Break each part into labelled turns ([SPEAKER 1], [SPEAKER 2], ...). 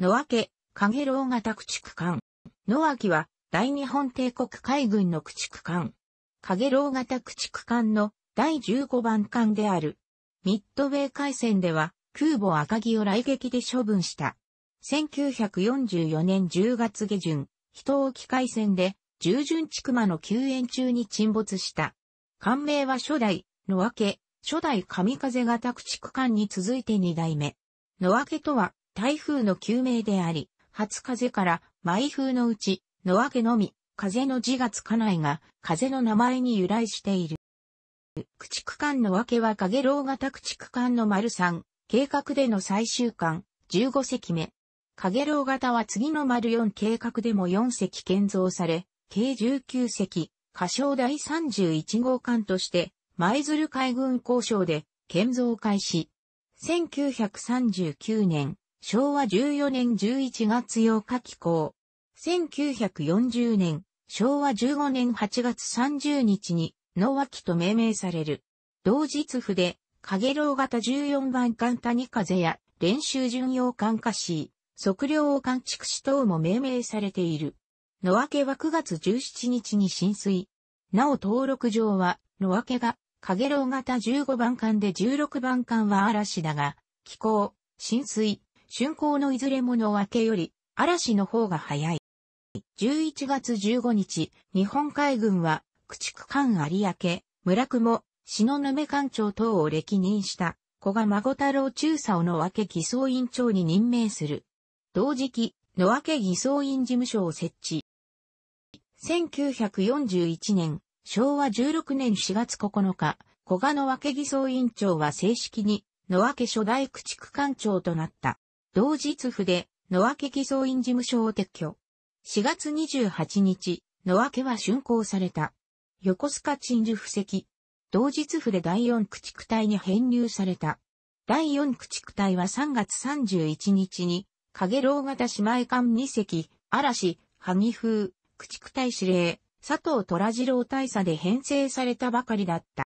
[SPEAKER 1] 野分け、影楼型駆逐艦。野脇は、大日本帝国海軍の駆逐艦。影楼型駆逐艦の第15番艦である。ミッドウェー海戦では、空母赤城を来撃で処分した。1944年10月下旬、人沖海戦で、従順地間の救援中に沈没した。艦名は初代、野分け、初代神風型駆逐艦に続いて2代目。野明とは、台風の救命であり、初風から毎風のうち、のわけのみ、風の字がつかないが、風の名前に由来している。駆逐艦のわけは影楼型駆逐艦の丸3、計画での最終艦、15隻目。影楼型は次の丸4計画でも4隻建造され、計19隻、仮称第31号艦として、舞鶴海軍交渉で建造開始。1939年、昭和14年11月8日寄港。1940年、昭和15年8月30日に、野脇と命名される。同日府で、影楼型14番艦谷風や練習巡洋艦歌詞、測量を艦築士等も命名されている。野分は9月17日に浸水。なお登録上は、野分が、影楼型15番艦で16番艦は嵐だが、気候、浸水、春光のいずれもの分けより、嵐の方が早い。11月15日、日本海軍は、駆逐艦有明、村雲、篠目艦長等を歴任した、古賀孫太郎中佐を野分偽装委員長に任命する。同時期、野分偽装委員事務所を設置。1941年、昭和16年4月9日、古賀野分偽装委員長は正式に、野分初代駆逐艦長となった。同日府で、野分偽装院事務所を撤去。4月28日、野分は竣工された。横須賀鎮守布石。同日府で第四駆逐隊に編入された。第四駆逐隊は3月31日に、影楼型姉妹艦二隻、嵐、萩風、駆逐隊司令、佐藤虎次郎大佐で編成されたばかりだった。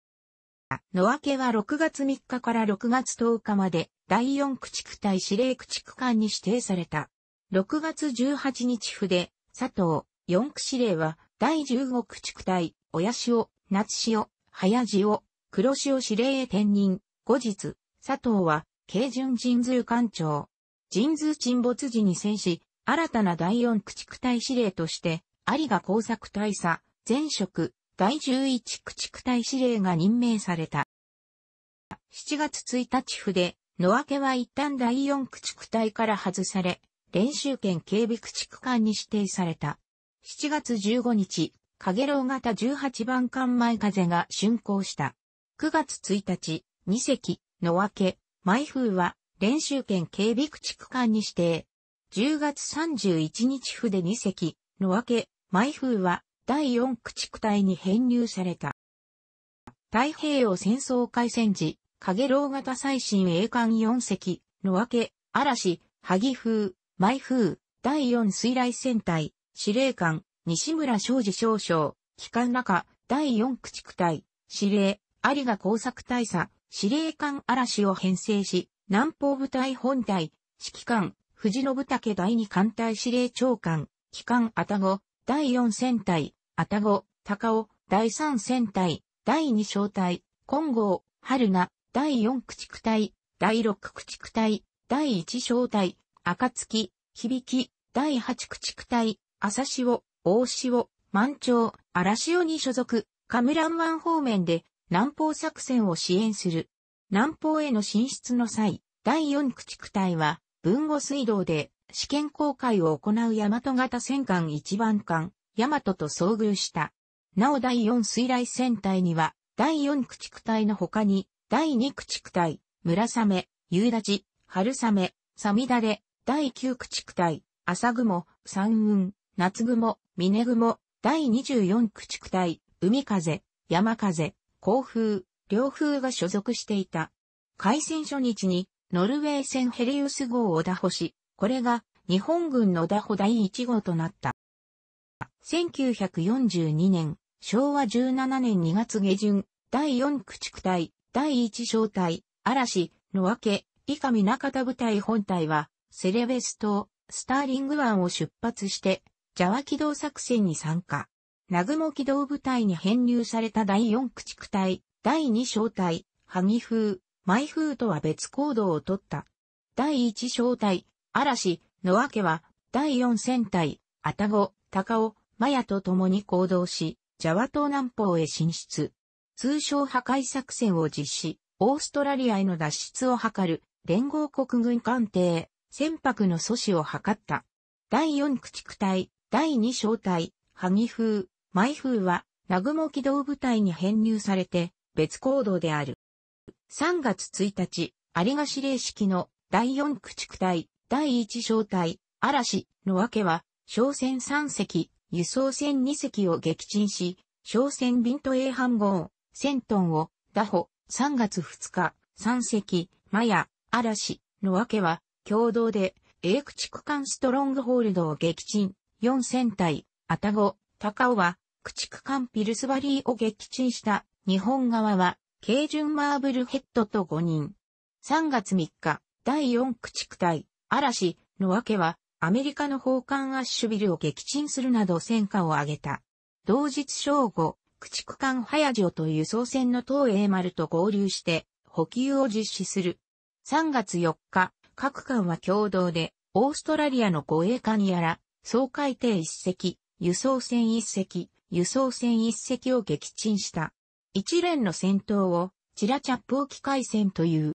[SPEAKER 1] 野分けは6月3日から6月10日まで第4駆逐隊司令駆逐艦に指定された。6月18日筆、佐藤、四駆司令は第15駆逐隊、親潮、夏潮、早潮、黒潮司令へ転任。後日、佐藤は、軽巡人通艦長。人通沈没時に戦死、新たな第4駆逐隊司令として、有賀工作大佐、前職、第11駆逐隊司令が任命された。7月1日筆、野明けは一旦第4駆逐隊から外され、練習圏警備駆逐艦に指定された。7月15日、影楼型18番艦前風が竣工した。9月1日、2隻、野分け、毎風は練習圏警備駆逐艦に指定。10月31日筆2隻、野分け、毎風は第4駆逐隊に編入された。太平洋戦争開戦時、影楼型最新鋭艦4隻、の分け、嵐、萩風、舞風、第4水雷戦隊、司令官、西村昌司少将、機関中、第4駆逐隊、司令、有賀工作大佐、司令官嵐を編成し、南方部隊本隊、指揮官、藤信武第2艦隊司令長官、機関あたご、第4戦隊、愛宕、高オ、第三戦隊、第二小隊、金剛、春菜、第四駆逐隊、第六駆逐隊、第一小隊、暁、響、第八駆逐隊、朝潮、大潮、満潮、荒潮に所属、カムラン湾方面で南方作戦を支援する。南方への進出の際、第4駆逐隊は、豊後水道で試験航海を行う大和型戦艦1番艦、ヤマトと遭遇した。なお第4水雷戦隊には、第4駆逐隊の他に、第2駆逐隊、村雨、夕立、春雨、さみだれ、第9駆逐隊、朝雲、山雲、夏雲、峰雲、第24駆逐隊、海風、山風、甲風、両風が所属していた。開戦初日に、ノルウェー戦ヘリウス号を打破し、これが日本軍の打破第1号となった。1942年、昭和17年2月下旬、第4駆逐隊、第1小隊、嵐、の分け、以下中田部隊本隊は、セレベス島、スターリング湾を出発して、ジャワ機動作戦に参加。南雲機動部隊に編入された第4駆逐隊、第2小隊、萩風、舞風とは別行動をとった。第1小隊、嵐、の分けは、第4戦隊、ゴ、タ高尾、マヤと共に行動し、ジャワ島南方へ進出。通称破壊作戦を実施、オーストラリアへの脱出を図る連合国軍艦艇、船舶の阻止を図った。第四駆逐隊、第二小隊、萩風、舞風は、南雲機動部隊に編入されて、別行動である。3月1日、有賀司令式の第四駆逐隊、第一小隊、嵐の訳は、商船3隻、輸送船2隻を撃沈し、商船ビント A 半号、1000トンを、打歩、3月2日、3隻、マヤ、嵐、のわけは、共同で、A 駆逐艦ストロングホールドを撃沈、4船隊、アタゴ、タカオは、駆逐艦ピルスバリーを撃沈した、日本側は、軽巡マーブルヘッドと5人。3月3日、第4駆逐隊、嵐、のわけは、アメリカの砲艦アッシュビルを撃沈するなど戦果を挙げた。同日正午、駆逐艦ハヤジオという総船の東英丸と合流して、補給を実施する。3月4日、各艦は共同で、オーストラリアの護衛艦やら、総海艇一隻、輸送船一隻、輸送船一隻を撃沈した。一連の戦闘を、チラチャップ沖海戦という。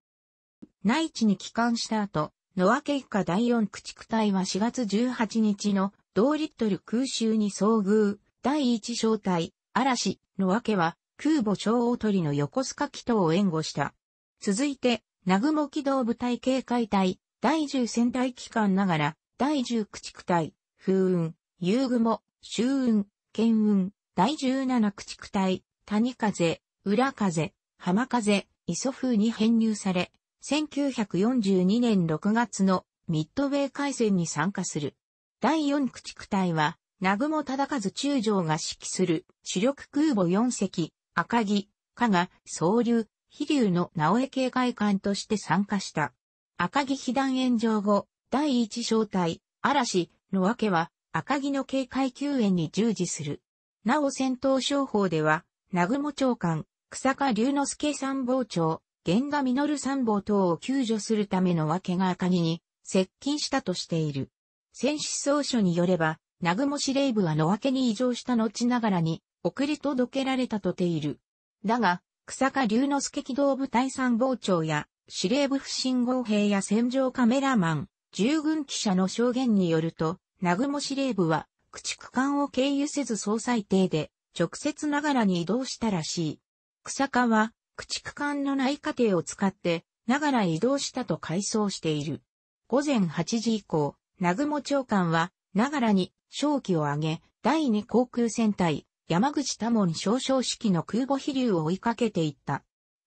[SPEAKER 1] 内地に帰還した後、ノアけイカ第四駆逐隊は4月18日の同リットル空襲に遭遇。第一小隊、嵐、ノアけは空母小大鳥の横須賀祈祷を援護した。続いて、南雲機動部隊警戒隊、第十戦隊機関ながら、第十駆逐隊、風雲、夕雲、周雲、剣雲、第十七駆逐隊、谷風、裏風、浜風、磯風に編入され、1942年6月のミッドウェー海戦に参加する。第4駆逐隊は、南雲忠和中将が指揮する主力空母4隻、赤城、加賀、総流、飛竜の直江警戒艦として参加した。赤城被弾炎上後、第一小隊、嵐、のわけは、赤城の警戒救援に従事する。なお戦闘商法では、南雲長官、草加龍之介参謀長、源田実参謀等を救助するための訳けが赤木に接近したとしている。戦死総書によれば、南雲司令部は野分けに異常した後ながらに送り届けられたとている。だが、草加龍之介機動部隊参謀長や司令部不信号兵や戦場カメラマン、従軍記者の証言によると、南雲司令部は駆逐艦を経由せず総裁艇で直接ながらに移動したらしい。草加は駆逐艦のない家庭を使って、ながら移動したと回想している。午前8時以降、南雲長官は、ながらに、正気を上げ、第2航空戦隊、山口多門少将式の空母飛竜を追いかけていった。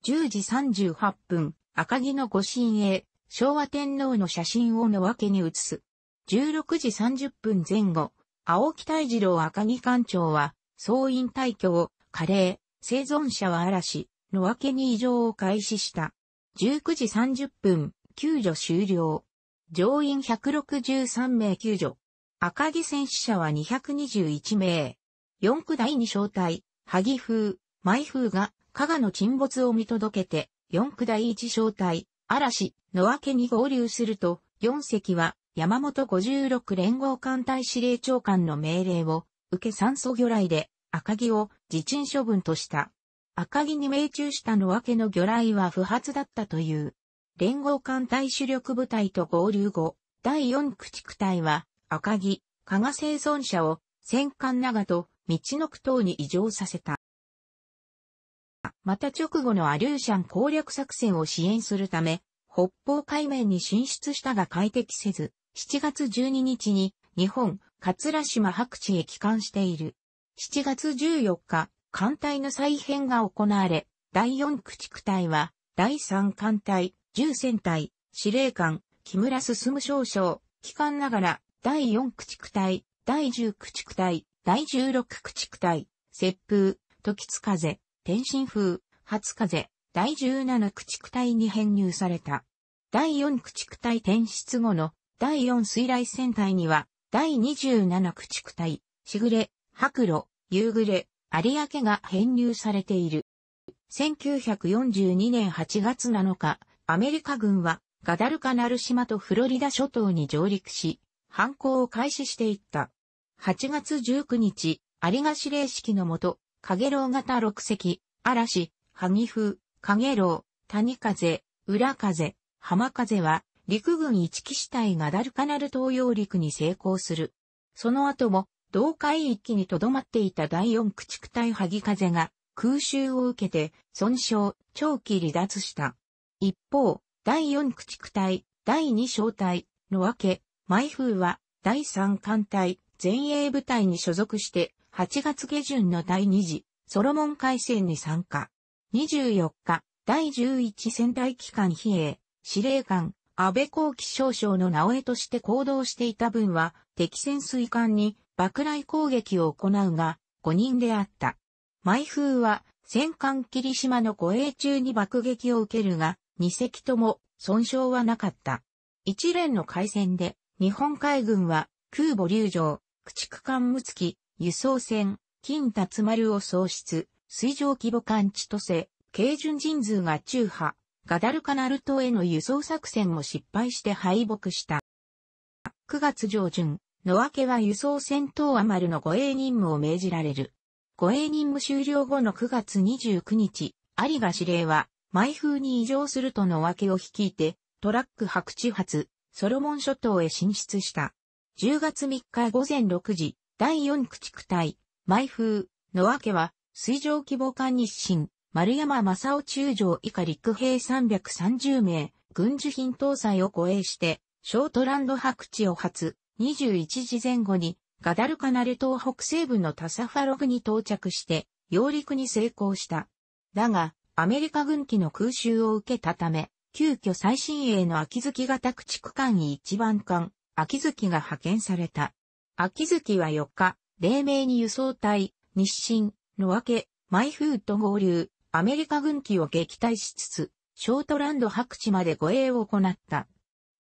[SPEAKER 1] 10時38分、赤城の御神営、昭和天皇の写真をのわけに移す。16時30分前後、青木大二郎赤木艦長は、総員退去を、加齢、生存者は嵐、の分けに異常を開始した。19時30分、救助終了。乗員163名救助。赤城戦死者は221名。四区第2小隊、萩風、舞風が、加賀の沈没を見届けて、4区第一小隊、嵐、の分けに合流すると、4隻は、山本56連合艦隊司令長官の命令を、受け酸素魚雷で、赤城を自沈処分とした。赤城に命中したのわけの魚雷は不発だったという。連合艦隊主力部隊と合流後、第4駆逐隊は赤城、加賀生存者を戦艦長と道の区等に移乗させた。また直後のアリューシャン攻略作戦を支援するため、北方海面に進出したが快適せず、7月12日に日本、桂島白地へ帰還している。7月14日、艦隊の再編が行われ、第4駆逐隊は、第3艦隊、重戦隊、司令官、木村進少将、機関ながら、第4駆逐隊、第10駆逐隊、第16駆逐隊、雪風、時津風、天津風、初風、第17駆逐隊に編入された。第4駆逐隊転出後の第4水雷戦隊には、第27駆逐隊、しぐれ、白露、夕暮れ、有明が編入されている。1942年8月7日、アメリカ軍はガダルカナル島とフロリダ諸島に上陸し、反抗を開始していった。8月19日、有賀司令式のもと、カゲロウ型6隻、嵐、萩風、カゲロウ、谷風、裏風、浜風は、陸軍一騎士隊ガダルカナル東洋陸に成功する。その後も、同海域に留まっていた第四駆逐隊萩風が空襲を受けて損傷、長期離脱した。一方、第四駆逐隊、第二小隊、の分け、毎風は第三艦隊、前衛部隊に所属して、8月下旬の第二次、ソロモン海戦に参加。24日、第11戦隊機関比叡、司令官、安倍光輝少将の名前として行動していた分は、敵潜水艦に爆雷攻撃を行うが、5人であった。毎風は、戦艦霧島の護衛中に爆撃を受けるが、2隻とも損傷はなかった。一連の海戦で、日本海軍は空母流上、駆逐艦無月、輸送船、金達丸を喪失、水上規模艦千歳、軽巡人数が中波、ガダルカナル島への輸送作戦も失敗して敗北した。9月上旬、野分けは輸送戦闘アマルの護衛任務を命じられる。護衛任務終了後の9月29日、有賀司令は、毎風に異常すると野分けを率いて、トラック白地発、ソロモン諸島へ進出した。10月3日午前6時、第4駆逐隊、毎風、野分けは、水上規模艦日清、丸山正夫中将以下陸兵330名、軍需品搭載を護衛して、ショートランド白地を発、21時前後にガダルカナル島北西部のタサファログに到着して揚陸に成功した。だが、アメリカ軍機の空襲を受けたため、急遽最新鋭の秋月型駆逐艦一番艦、秋月が派遣された。秋月は4日、黎明に輸送隊、日清、の分け、マイフーと合流、アメリカ軍機を撃退しつつ、ショートランド白地まで護衛を行った。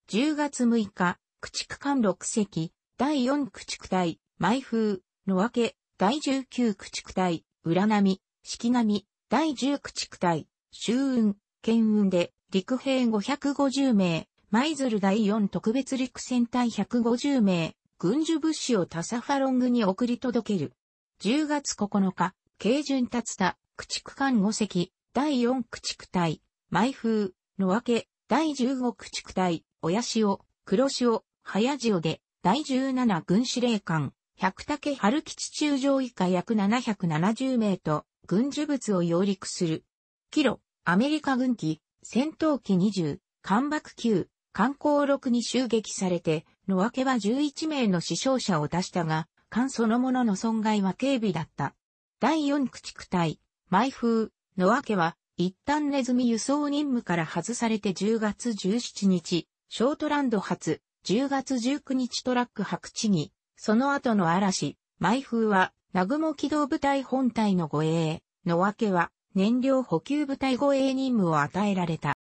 [SPEAKER 1] 10月6日、駆逐艦6隻、第4駆逐隊、毎風、野分け、第19駆逐隊、浦波、式波、第10駆逐隊、周運、県運で、陸兵550名、舞鶴第4特別陸戦隊150名、軍需物資をタサファロングに送り届ける。10月9日、慶巡達田、駆逐艦5隻、第4駆逐隊、毎風、野分け、第15駆逐隊、親潮、黒潮、早潮で、第17軍司令官、百武春吉中将以下約770名と、軍需物を揚陸する。キロ、アメリカ軍機、戦闘機20、艦爆9、艦航6に襲撃されて、野分けは11名の死傷者を出したが、艦そのものの損害は警備だった。第4駆逐隊、毎風、野分けは、一旦ネズミ輸送任務から外されて10月17日、ショートランド発、10月19日トラック白地に、その後の嵐、毎風は、南雲機動部隊本体の護衛、の分けは、燃料補給部隊護衛任務を与えられた。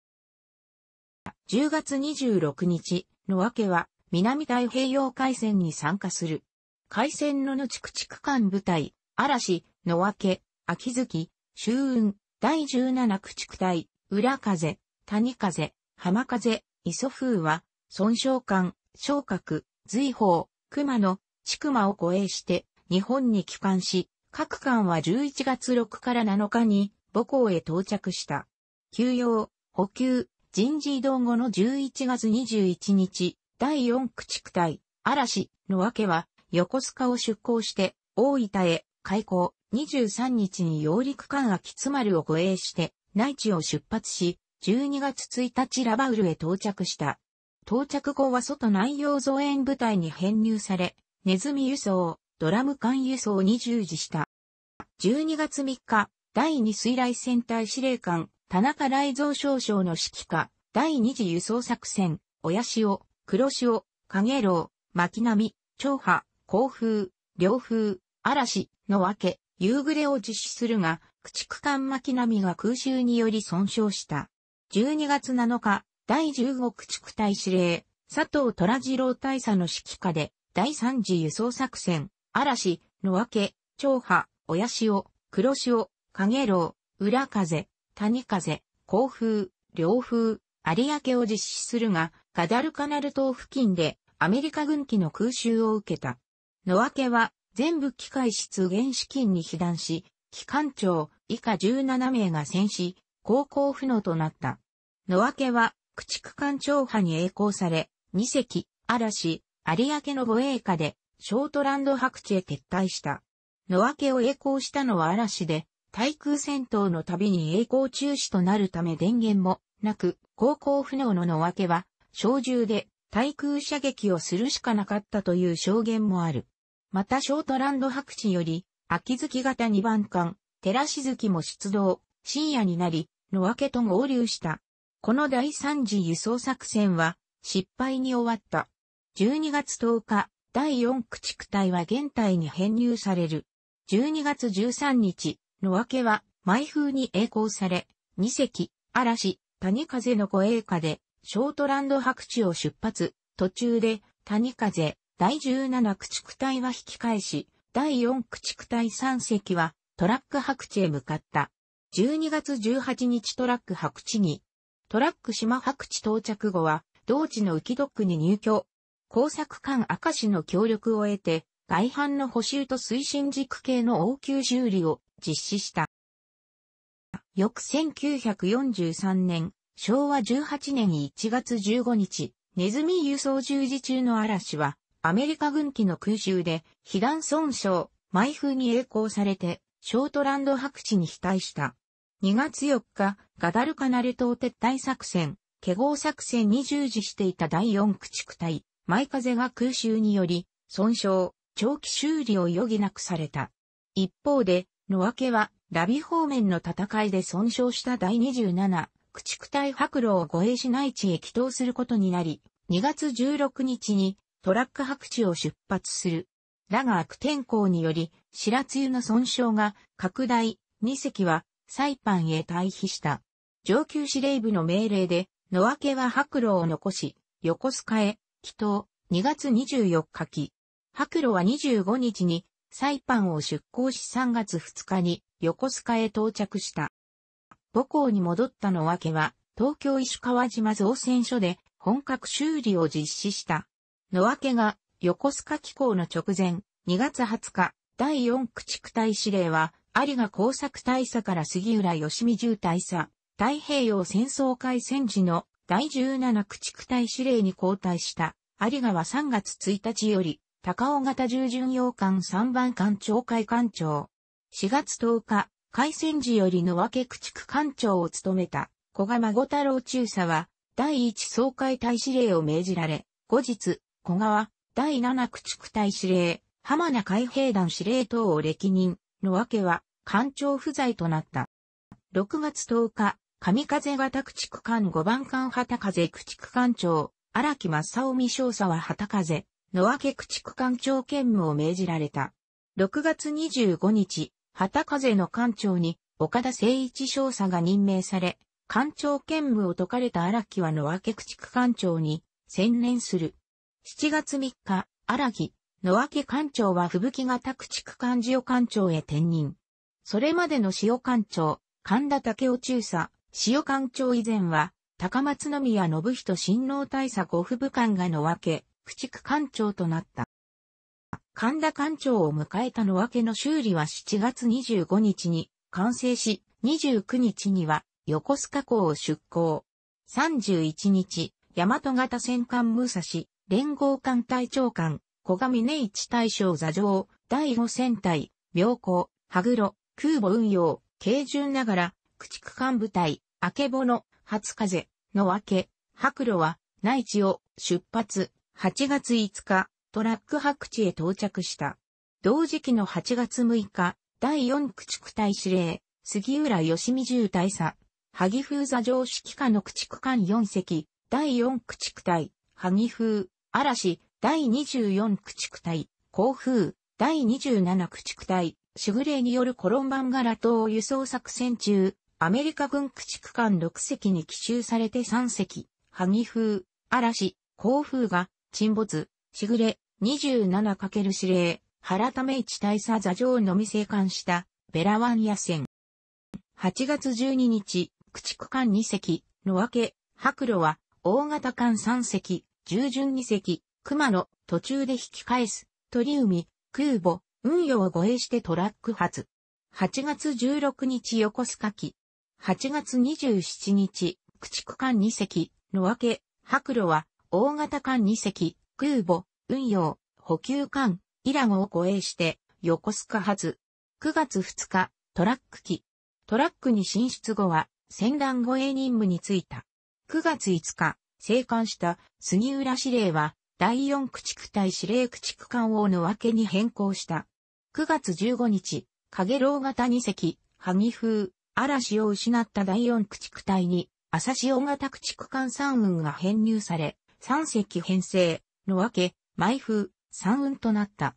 [SPEAKER 1] 10月26日、の分けは、南太平洋海戦に参加する。海戦ののちくちく艦部隊、嵐、の分け、秋月、秋雲、第17駆逐隊、裏風、谷風、浜風、磯風は、孫召官、昇格、随法、熊野、千熊を護衛して、日本に帰還し、各艦は11月6から7日に母校へ到着した。休養、補給、人事異動後の11月21日、第4駆逐隊、嵐の訳けは、横須賀を出港して、大分へ、開港、23日に揚陸艦秋津丸を護衛して、内地を出発し、12月1日ラバウルへ到着した。到着後は外内容増援部隊に編入され、ネズミ輸送、ドラム艦輸送に従事した。12月3日、第2水雷戦隊司令官、田中雷蔵少将の指揮下、第2次輸送作戦、親潮、黒潮、影楼、巻波、長波、甲風、両風、嵐の分け、夕暮れを実施するが、駆逐艦巻波が空襲により損傷した。12月7日、第15駆逐隊司令、佐藤虎次郎大佐の指揮下で、第3次輸送作戦、嵐、野分け、長波、親潮、黒潮、影楼、裏風、谷風、甲風、両風、有明を実施するが、ガダルカナル島付近でアメリカ軍機の空襲を受けた。野分けは全部機械室原資金に被弾し、機関長以下17名が戦死、航行不能となった。野分けは、駆逐艦長派に栄光され、二隻、嵐、有明の護衛下で、ショートランド白地へ撤退した。野分けを栄光したのは嵐で、対空戦闘の度に栄光中止となるため電源もなく、航行不能の野分けは、小銃で対空射撃をするしかなかったという証言もある。またショートランド白地より、秋月型2番艦、寺ら月も出動、深夜になり、野分けと合流した。この第3次輸送作戦は失敗に終わった。12月10日、第4駆逐隊は現隊に編入される。12月13日、野分けは毎風に栄光され、2隻、嵐、谷風の護衛下で、ショートランド白地を出発、途中で、谷風、第17駆逐隊は引き返し、第4駆逐隊3隻は、トラック白地へ向かった。12月18日トラック白地に、トラック島白地到着後は、同地の浮きドックに入居。工作艦赤市の協力を得て、外反の補修と推進軸系の応急修理を実施した。翌1943年、昭和18年1月15日、ネズミ輸送従事中の嵐は、アメリカ軍機の空襲で、被弾損傷、埋風に栄光されて、ショートランド白地に被体した。2月4日、ガダルカナル島撤退作戦、華合作戦に従事していた第4駆逐隊、舞風が空襲により、損傷、長期修理を余儀なくされた。一方で、野分ケは、ラビ方面の戦いで損傷した第27、駆逐隊白露を護衛市内地へ帰投することになり、2月16日にトラック白地を出発する。だが悪天候により、白露の損傷が拡大、2隻はサイパンへ退避した。上級司令部の命令で、野分けは白露を残し、横須賀へ、帰島、2月24日期。白露は25日に、サイパンを出港し3月2日に、横須賀へ到着した。母校に戻った野分けは、東京石川島造船所で、本格修理を実施した。野分けが、横須賀機構の直前、2月20日、第4駆逐隊司令は、有賀工作大佐から杉浦義美重大佐、太平洋戦争開戦時の第17駆逐隊司令に交代した、有賀は3月1日より、高尾型従巡洋艦3番艦長会艦長。4月10日、開戦時よりの分け駆逐艦長を務めた、小賀孫太郎中佐は、第1総会大司令を命じられ、後日、小川、第7駆逐隊司令、浜名海兵団司令等を歴任、のわけは、官庁不在となった。6月10日、上風型駆逐艦5番艦旗風駆逐艦長、荒木正臣少佐は旗風、野分駆逐艦長兼務を命じられた。6月25日、旗風の艦長に、岡田誠一少佐が任命され、艦長兼務を解かれた荒木は野分駆逐艦長に、専念する。7月3日、荒木、野脇館長は吹雪型駆逐艦塩館長へ転任。それまでの塩館長、神田武雄中佐、塩館長以前は、高松宮信人親王大佐ご夫部官が野分駆逐艦長となった。神田艦長を迎えた野分の修理は7月25日に完成し、29日には横須賀港を出港。31日、大和型戦艦武蔵、連合艦隊長官、小上根一大将座上、第五戦隊、妙高、羽黒、空母運用、軽順ながら、駆逐艦部隊、明けぼの、初風、の明け、白露は、内地を出発、8月5日、トラック白地へ到着した。同時期の8月6日、第4駆逐隊司令、杉浦義美重大佐、萩風座上指揮下の駆逐艦4隻、第4駆逐隊、萩風、嵐、第24駆逐隊、航風、第27駆逐隊、グレ霊によるコロンバンガラ島輸送作戦中、アメリカ軍駆逐艦6隻に奇襲されて3隻、萩風、嵐、航風が、沈没、しぐれ、27× 指令、原為一大佐座上のみ生還した、ベラワン野戦。8月12日、駆逐艦2隻、の分け、白露は、大型艦3隻、従順2隻、熊野、途中で引き返す、鳥海、空母、運用を護衛してトラック発。8月16日横須賀機。8月27日、駆逐艦2隻、の分け、白露は、大型艦2隻、空母、運用、補給艦、イラゴを護衛して、横須賀発。9月2日、トラック機。トラックに進出後は、船団護衛任務に就いた。9月5日、生還した杉浦司令は、第四駆逐隊司令駆逐艦王の分けに変更した。9月15日、影楼型2隻、萩風、嵐を失った第四駆逐隊に、朝潮型駆逐艦3運が編入され、3隻編成、の分け、毎風、3運となった。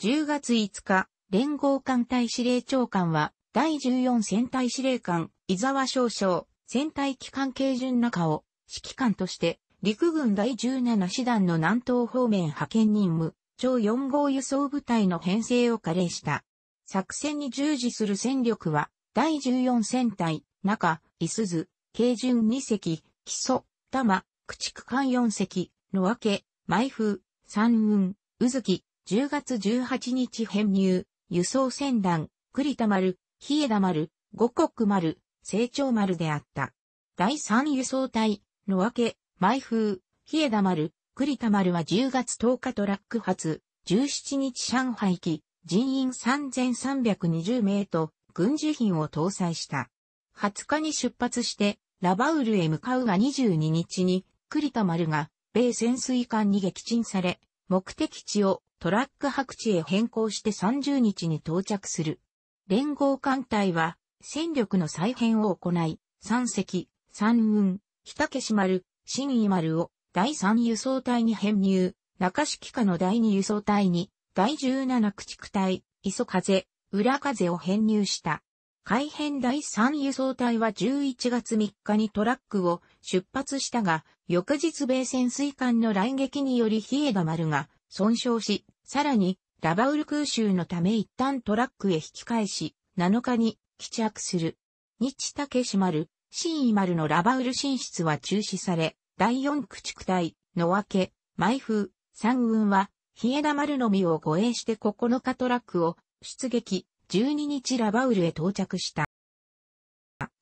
[SPEAKER 1] 10月5日、連合艦隊司令長官は、第14戦隊司令官、伊沢少将、戦隊機関系順中を、指揮官として、陸軍第17師団の南東方面派遣任務、超4号輸送部隊の編成を加齢した。作戦に従事する戦力は、第14戦隊、中、伊鈴、軽巡2隻、基礎、玉、駆逐艦4隻、野分け、埋風、三雲、うずき、10月18日編入、輸送船団、栗田丸、日枝丸、五国丸、成長丸であった。第3輸送隊、野分け、毎風、冷えだ丸、栗田丸は10月10日トラック発、17日上海機、人員3320名と、軍需品を搭載した。20日に出発して、ラバウルへ向かうが22日に、栗田丸が、米潜水艦に撃沈され、目的地をトラック白地へ変更して30日に到着する。連合艦隊は、戦力の再編を行い、三隻、三運、北消し丸、新伊丸を第3輸送隊に編入、中式下の第2輸送隊に、第17駆逐隊、磯風、裏風を編入した。改編第3輸送隊は11月3日にトラックを出発したが、翌日米潜水艦の来撃により冷えが丸が損傷し、さらにラバウル空襲のため一旦トラックへ引き返し、7日に帰着する。日竹島る、新井丸のラバウル進出は中止され、第四駆逐隊、野分け、毎風、三軍は、日枝丸のみを護衛して9日トラックを出撃、12日ラバウルへ到着した。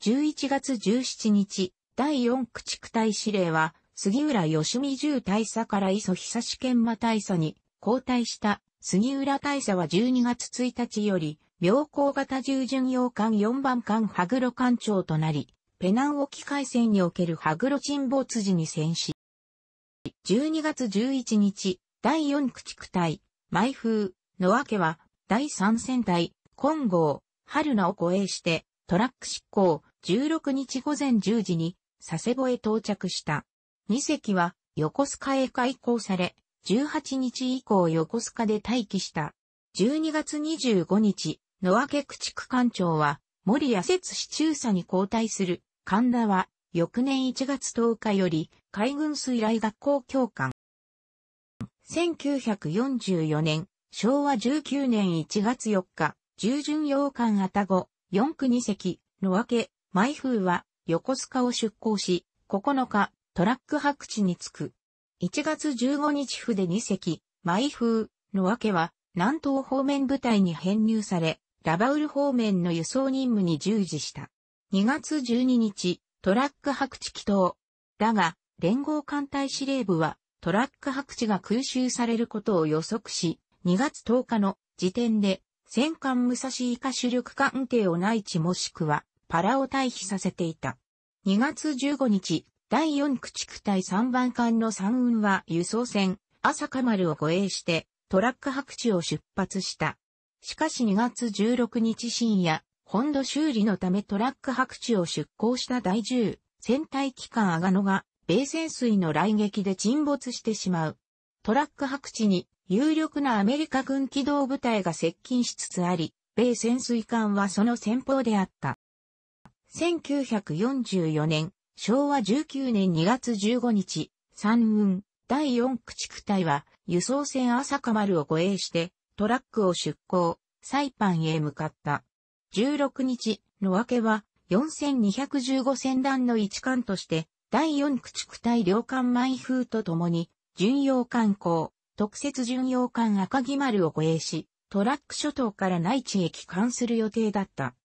[SPEAKER 1] 11月17日、第四駆逐隊司令は、杉浦義美重大佐から磯久志研磨大佐に交代した杉浦大佐は12月1日より、妙高型従巡洋艦4番艦羽黒艦長となり、ペナン沖海戦におけるハグロ沈没時に戦死。12月11日、第4駆逐隊、毎風、の明けは、第3戦隊、金剛、春名を護衛して、トラック執行、16日午前10時に、佐世保へ到着した。2隻は、横須賀へ開港され、18日以降横須賀で待機した。12月25日、野分け駆逐艦長は、森屋節市中佐に交代する神田は、翌年1月10日より、海軍水雷学校教官。1944年、昭和19年1月4日、従順洋艦あたご、4区2隻、のわけ、毎風は、横須賀を出港し、9日、トラック白地に着く。1月15日府で2隻、毎風、のわけは、南東方面部隊に編入され、ラバウル方面の輸送任務に従事した。2月12日、トラック白地祈祷。だが、連合艦隊司令部は、トラック白地が空襲されることを予測し、2月10日の時点で、戦艦武蔵以下主力艦艇を内地もしくは、パラを退避させていた。2月15日、第4駆逐隊3番艦の3運は輸送船、朝か丸を護衛して、トラック白地を出発した。しかし2月16日深夜、本土修理のためトラック白地を出港した第10戦隊機関アガノが米潜水の来撃で沈没してしまう。トラック白地に有力なアメリカ軍機動部隊が接近しつつあり、米潜水艦はその先方であった。1944年、昭和19年2月15日、三運第4駆逐隊は輸送船朝霞丸を護衛してトラックを出港、サイパンへ向かった。16日、の明けは、4215船団の一艦として、第4駆逐隊両艦イ風とと共に、巡洋艦港、特設巡洋艦赤木丸を護衛し、トラック諸島から内地へ帰還する予定だった。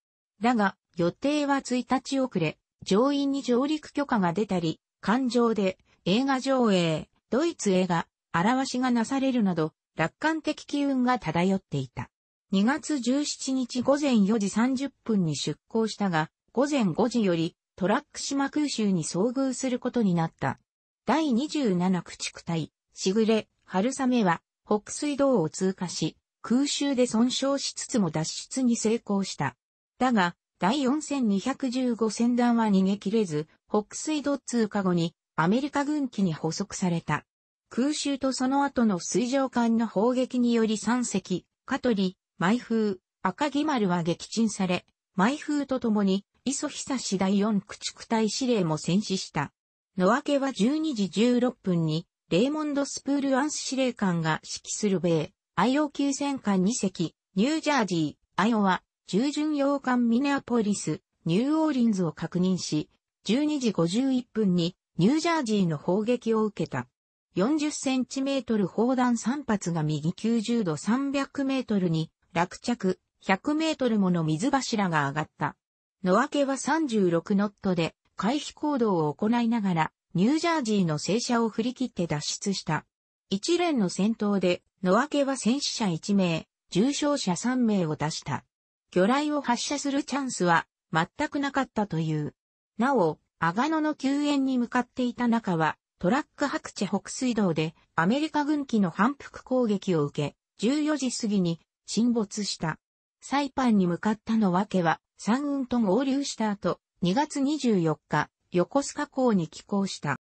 [SPEAKER 1] だが、予定は1日遅れ、上院に上陸許可が出たり、艦上で映画上映、ドイツ映画、表しがなされるなど、楽観的機運が漂っていた。2月17日午前4時30分に出港したが、午前5時よりトラック島空襲に遭遇することになった。第27駆逐隊、しぐれ、春雨は北水道を通過し、空襲で損傷しつつも脱出に成功した。だが、第4215戦団は逃げ切れず、北水道通過後にアメリカ軍機に捕捉された。空襲とその後の水上艦の砲撃により3隻、カトリ、毎風、赤木丸は撃沈され、毎風と共に、磯久氏第四駆逐隊司令も戦死した。の分けは12時16分に、レーモンド・スプール・アンス司令官が指揮する米、IO 級戦艦2隻、ニュージャージー、アイオワ、従巡洋艦ミネアポリス、ニューオーリンズを確認し、12時51分にニュージャージーの砲撃を受けた。40センチメートル砲弾3発が右90度300メートルに落着、100メートルもの水柱が上がった。野分けは36ノットで、回避行動を行いながら、ニュージャージーの正社を振り切って脱出した。一連の戦闘で、野分けは戦死者1名、重傷者3名を出した。魚雷を発射するチャンスは、全くなかったという。なお、アガノの救援に向かっていた中は、トラック白地北水道でアメリカ軍機の反復攻撃を受け、14時過ぎに沈没した。サイパンに向かったのわけは、山雲と合流した後、2月24日、横須賀港に寄港した。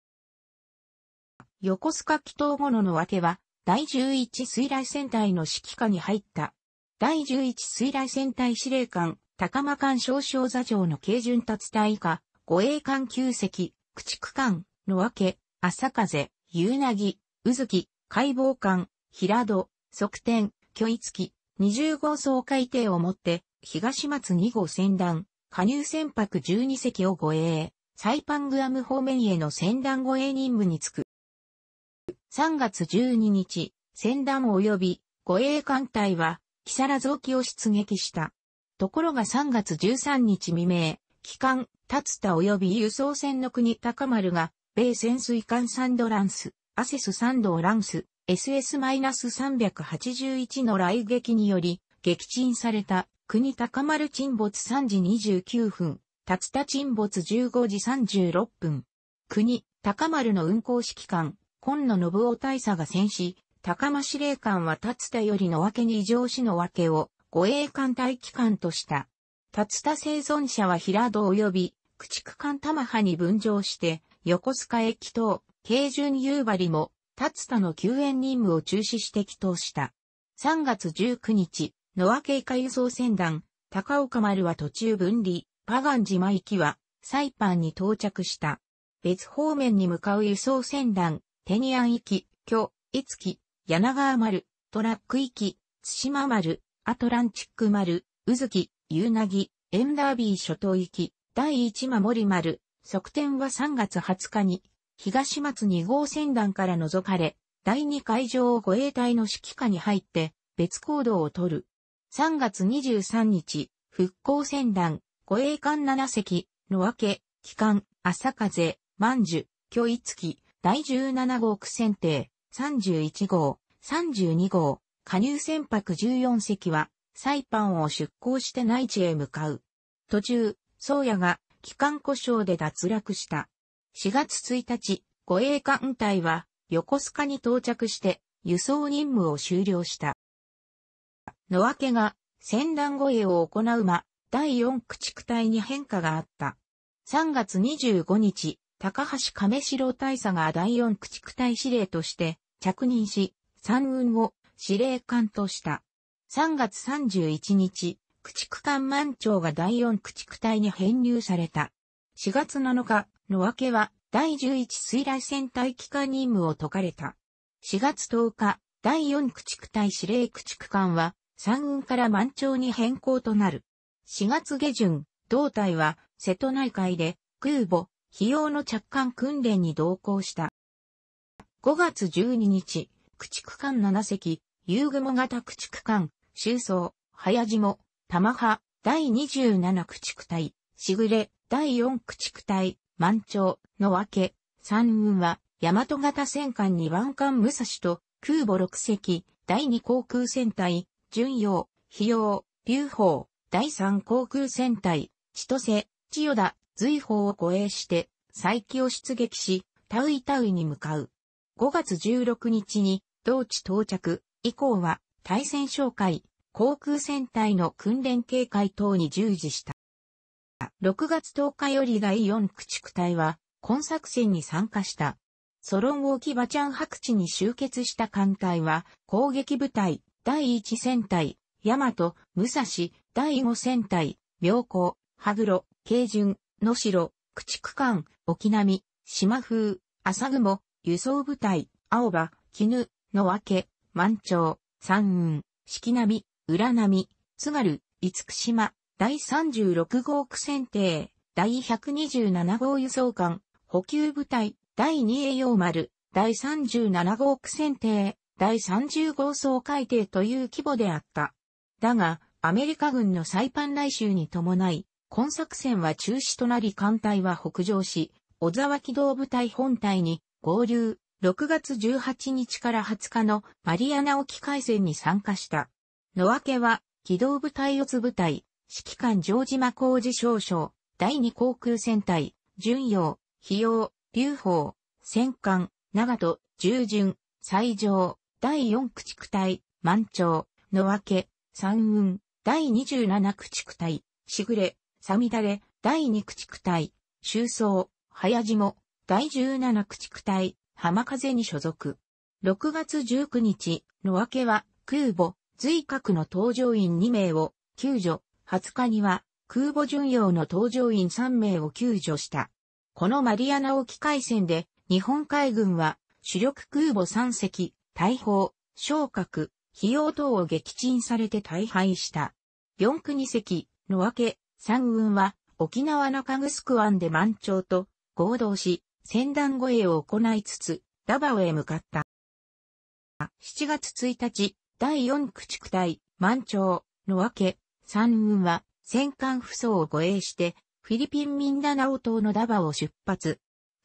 [SPEAKER 1] 横須賀祈祷後ののわけは、第11水雷戦隊の指揮下に入った。第11水雷戦隊司令官、高間艦少将座長の軽巡達隊以下、護衛艦9跡、駆逐艦、のわけ、朝風、夕凪、渦木、解剖艦、平戸、側転、虚一機、20号総海艇をもって、東松2号船団、加入船舶12隻を護衛、サイパングアム方面への船団護衛任務に就く。3月12日、船団及び護衛艦隊は、木更津沖を出撃した。ところが3月13日未明、機関、タツタ及び輸送船の国高丸が、米潜水艦サンドランス、アセスサンドランス、SS-381 の雷撃により、撃沈された国高丸沈没3時29分、竜田沈没15時36分。国高丸の運航指揮官、今野信夫大佐が戦死、高間司令官は竜田よりの分けに異常死の分けを護衛艦隊機関とした。竜田生存者は平戸及び駆逐艦玉波に分譲して、横須賀駅等、京巡夕張もツ田の救援任務を中止して祈祷した。3月19日、ノア警戒輸送船団、高岡丸は途中分離、パガン島行きは、サイパンに到着した。別方面に向かう輸送船団、テニアン行き、巨、イツキ、柳川丸、トラック行き、津島丸、アトランチック丸、渦木、夕凪、エンダービー諸島行き、第一守丸、測転は3月20日に東松2号船団から除かれ、第2海上護衛隊の指揮下に入って別行動を取る。3月23日、復興船団、護衛艦7隻、野分け、機関、朝風、万樹、巨一機、第17号区艇、三31号、32号、加入船舶14隻は、サイパンを出港して内地へ向かう。途中、宗谷が機関故障で脱落した。4月1日、護衛艦隊は横須賀に到着して輸送任務を終了した。野分けが戦乱護衛を行う間、第4駆逐隊に変化があった。3月25日、高橋亀城大佐が第4駆逐隊司令として着任し、三運を司令官とした。3月31日、駆逐艦満潮が第4駆逐隊に編入された。4月7日、の分けは、第11水雷戦隊機関任務を解かれた。4月10日、第4駆逐隊司令駆逐艦は、山雲から満潮に変更となる。4月下旬、同隊は、瀬戸内海で、空母、費用の着艦訓練に同行した。5月12日、駆逐艦7隻、遊雲型駆逐艦、周宗、早島、玉葉、第27駆逐隊、しぐれ、第4駆逐隊、満潮、の分け、三運は、大和型戦艦に番艦武蔵と、空母6隻、第2航空戦隊、巡洋、費用、流砲、第3航空戦隊、千歳、千代田、随砲を護衛して、再起を出撃し、タウイタウイに向かう。5月16日に、同地到着、以降は、対戦紹介、航空戦隊の訓練警戒等に従事した。6月10日より第4駆逐隊は、今作戦に参加した。ソロン沖バチャン白地に集結した艦隊は、攻撃部隊、第1戦隊、大和、武蔵、第5戦隊、妙高、羽黒、慶順、野城、駆逐艦、沖波、島風、朝雲、輸送部隊、青葉、絹、野分、け、満潮、山雲、四季波、浦波、津軽、五福島、第36号区選定、第127号輸送艦、補給部隊、第2栄養丸、第37号区選定、第30号総改定という規模であった。だが、アメリカ軍のサイパン来襲に伴い、今作戦は中止となり艦隊は北上し、小沢機動部隊本隊に合流、6月18日から20日のマリアナ沖海戦に参加した。のわけは、機動部隊四つ部隊、指揮官城島浩二少将、第二航空戦隊、巡洋、費用、流法、戦艦、長戸、従順、最上、第四駆逐隊、満潮、野分け、三雲、第二十七駆逐隊、しぐれ、さみだれ、第二駆逐隊、周走、早地も、第十七駆逐隊、浜風に所属。六月十九日、野分けは空母、随格の搭乗員二名を救助、20日には、空母巡洋の搭乗員3名を救助した。このマリアナ沖海戦で、日本海軍は、主力空母3隻、大砲、昇格、費用等を撃沈されて大敗した。4 2隻の分け、3軍は、沖縄中城湾で満潮と合同し、船団護衛を行いつつ、ダバオへ向かった。7月1日、第4駆逐隊、満潮、の分け、三雲は戦艦不装を護衛して、フィリピンミンダナオ島のダバを出発。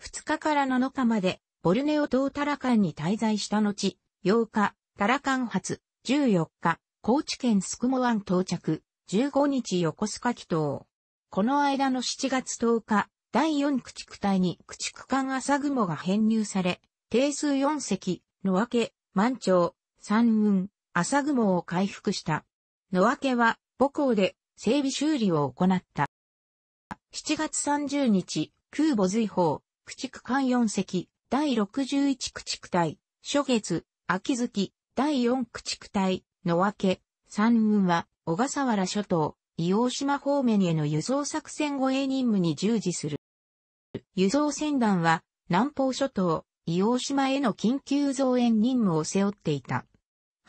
[SPEAKER 1] 2日から7日まで、ボルネオ島タラカンに滞在した後、8日、タラカン発、14日、高知県スクモ湾到着、15日横須賀紀島。この間の7月10日、第4駆逐隊に駆逐艦朝雲が編入され、定数4隻、野分け、満潮、三雲、朝雲を回復した。野分けは、母港で整備修理を行った。7月30日、空母随砲、駆逐艦4隻、第61駆逐隊、初月、秋月、第4駆逐隊、の分け、3軍は、小笠原諸島、伊黄島方面への輸送作戦護衛任務に従事する。輸送船団は、南方諸島、伊黄島への緊急増援任務を背負っていた。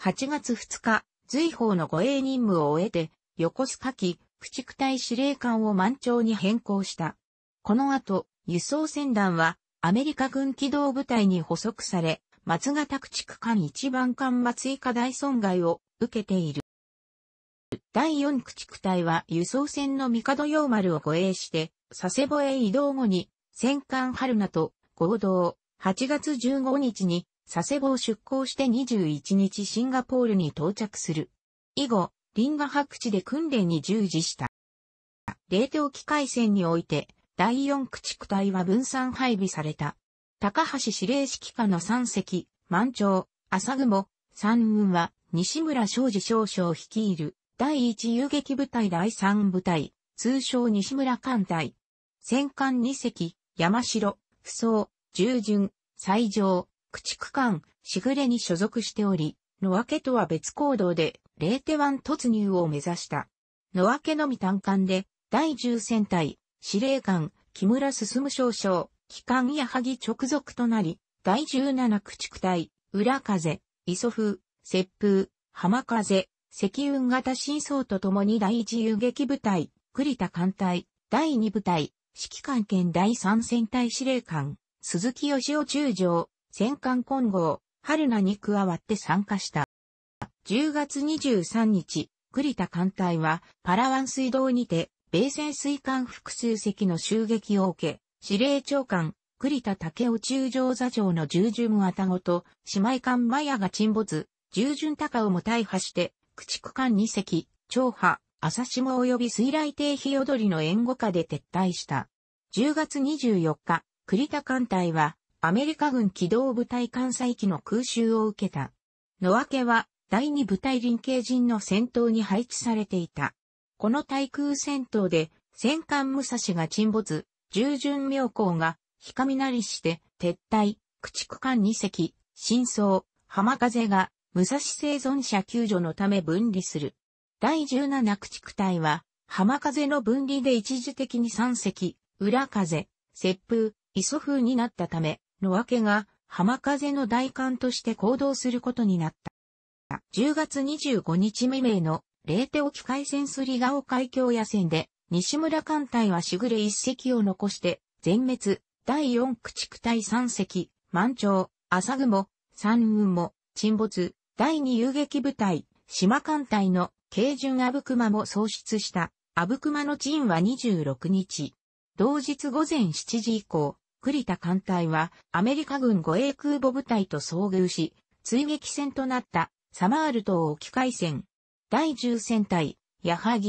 [SPEAKER 1] 8月2日、随法の護衛任務を終えて、横須賀機、駆逐隊司令官を満潮に変更した。この後、輸送船団は、アメリカ軍機動部隊に捕捉され、松型駆逐艦一番艦は追加大損害を受けている。第四駆逐隊は輸送船の帝陽丸を護衛して、佐世保へ移動後に、戦艦春名と合同、8月15日に佐世保を出港して21日シンガポールに到着する。以後、リンガ白地で訓練に従事した。冷凍機械戦において、第4駆逐隊は分散配備された。高橋司令指揮下の3隻、満潮、朝雲、三軍は、西村昌司少将率いる、第1遊撃部隊第3部隊、通称西村艦隊。戦艦2隻、山城、不走、従順、最上、駆逐艦、しぐれに所属しており、野分けとは別行動で、0手湾突入を目指した。野分けのみ単管で、第10戦隊、司令官、木村進少将、機関矢萩直属となり、第17駆逐隊、裏風、磯風、雪風、浜風、石雲型真相と共に第一遊撃部隊、栗田艦隊、第二部隊、指揮官兼第三戦隊司令官、鈴木義雄中将、戦艦混合、春菜に加わって参加した。10月23日、栗田艦隊はパラワン水道にて、米潜水艦複数隻の襲撃を受け、司令長官、栗田武雄中将座長の従順あたごと、姉妹艦マヤが沈没、従順高尾も大破して、駆逐艦2隻、長波、朝島及び水雷艇日踊りの援護下で撤退した。10月24日、栗田艦隊は、アメリカ軍機動部隊艦載機の空襲を受けた。野分けは第二部隊臨系陣の戦闘に配置されていた。この対空戦闘で戦艦武蔵が沈没、従順妙高がひかみなりして撤退、駆逐艦二隻、真相、浜風が武蔵生存者救助のため分離する。第十七駆逐隊は浜風の分離で一時的に三隻、裏風、接風、磯風になったため、のわけが、浜風の代官として行動することになった。10月25日未明の、レーテ沖海戦すりが海峡野戦で、西村艦隊はしぐれ一隻を残して、全滅、第四駆逐隊三隻、満潮、朝雲、三雲も、沈没、第二遊撃部隊、島艦隊の軽巡阿武隈も喪失した。阿武隈の陣は26日。同日午前7時以降、栗田艦隊はアメリカ軍護衛空母部隊と遭遇し、追撃戦となったサマール島沖海戦。第10戦隊、矢作、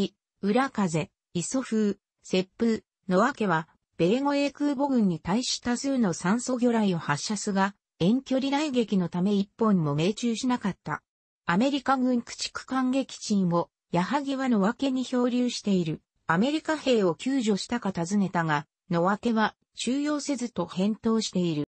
[SPEAKER 1] 浦風、磯風、雪風のわけは、米護衛空母軍に対し多数の酸素魚雷を発射すが、遠距離雷撃のため一本も命中しなかった。アメリカ軍駆逐艦撃沈を、矢作はのわけに漂流している、アメリカ兵を救助したか尋ねたが、のわけは収容せずと返答している。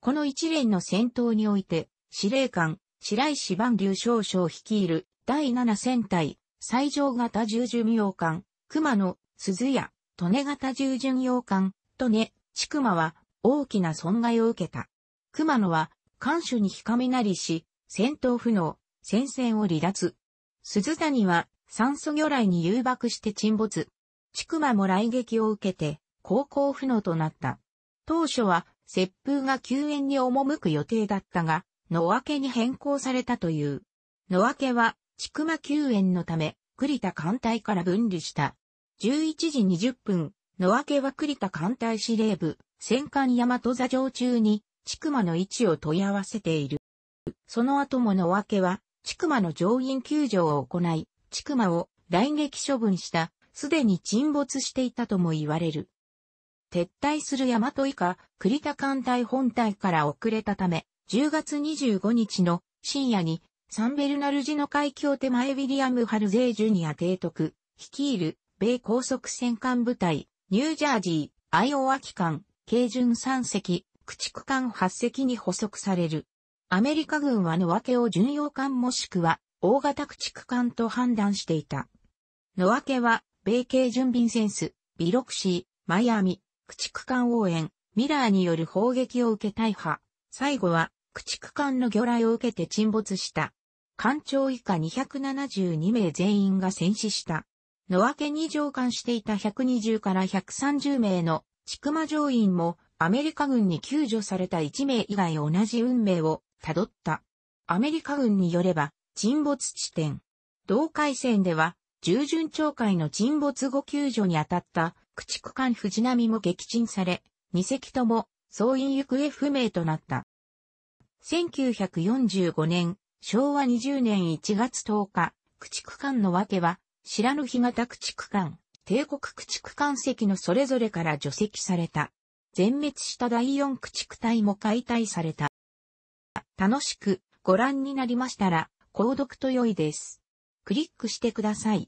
[SPEAKER 1] この一連の戦闘において、司令官、白石万竜少将率いる第七戦隊、最上型従巡洋艦、熊野、鈴屋、利根型従巡洋艦、利根、千熊は大きな損害を受けた。熊野は、艦首にひかめなりし、戦闘不能、戦線を離脱。鈴谷は、酸素魚雷に誘爆して沈没。千熊も雷撃を受けて、高校不能となった。当初は、接風が救援に赴く予定だったが、野分けに変更されたという。野分けは、千曲救援のため、栗田艦隊から分離した。11時20分、野分けは栗田艦隊司令部、戦艦大和座上中に、千曲の位置を問い合わせている。その後も野分けは、千曲の乗員救助を行い、千曲を来撃処分した、すでに沈没していたとも言われる。撤退する大和以下、栗田艦隊本体から遅れたため、10月25日の深夜に、サンベルナルジの海峡手前ウィリアム・ハルゼー・ジュニア提督、率いる、米高速戦艦部隊、ニュージャージー、アイオワ機関、軽巡3隻、駆逐艦8隻に捕捉される。アメリカ軍は野分けを巡洋艦もしくは大型駆逐艦と判断していた。野分けは、米系巡便センス、ビロクシー、マイアミ、駆逐艦応援、ミラーによる砲撃を受け大破。最後は、駆逐艦の魚雷を受けて沈没した。艦長以下272名全員が戦死した。野分けに乗艦していた120から130名のくま乗員もアメリカ軍に救助された1名以外同じ運命をたどった。アメリカ軍によれば沈没地点。同海戦では従順町会の沈没後救助に当たった駆逐艦藤波も撃沈され、2隻とも総員行方不明となった。1945年、昭和20年1月10日、駆逐艦の訳は、知らぬ日型駆逐艦、帝国駆逐艦席のそれぞれから除籍された。全滅した第4駆逐隊も解体された。楽しくご覧になりましたら、購読と良いです。クリックしてください。